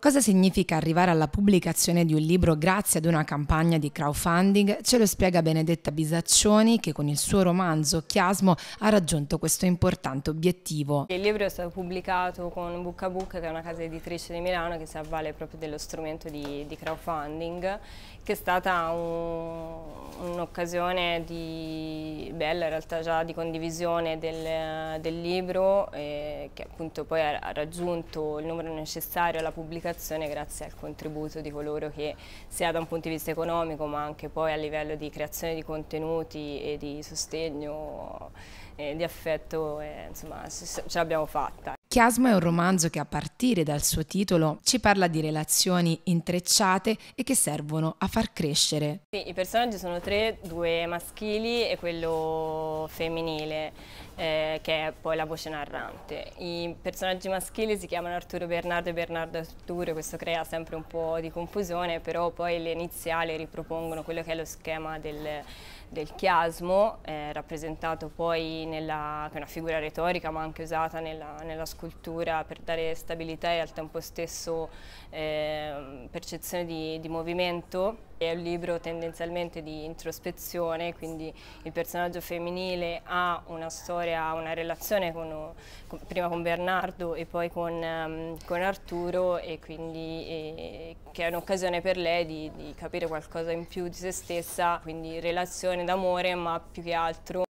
Cosa significa arrivare alla pubblicazione di un libro grazie ad una campagna di crowdfunding? Ce lo spiega Benedetta Bisaccioni che con il suo romanzo Chiasmo ha raggiunto questo importante obiettivo. Il libro è stato pubblicato con Book che è una casa editrice di Milano che si avvale proprio dello strumento di, di crowdfunding che è stata un'occasione un bella in realtà già di condivisione del, del libro eh, che appunto poi ha raggiunto il numero necessario alla pubblicazione educazione grazie al contributo di coloro che sia da un punto di vista economico ma anche poi a livello di creazione di contenuti e di sostegno e eh, di affetto eh, insomma ce l'abbiamo fatta. Chiasmo è un romanzo che a partire dal suo titolo ci parla di relazioni intrecciate e che servono a far crescere. Sì, i personaggi sono tre, due maschili e quello femminile, eh, che è poi la voce narrante. I personaggi maschili si chiamano Arturo Bernardo e Bernardo Arturo, questo crea sempre un po' di confusione, però poi le iniziali ripropongono quello che è lo schema del, del chiasmo, eh, rappresentato poi nella, che è una figura retorica ma anche usata nella, nella scuola scultura per dare stabilità e al tempo stesso eh, percezione di, di movimento. È un libro tendenzialmente di introspezione, quindi il personaggio femminile ha una storia, una relazione con, con, prima con Bernardo e poi con, um, con Arturo e quindi eh, che è un'occasione per lei di, di capire qualcosa in più di se stessa, quindi relazione d'amore ma più che altro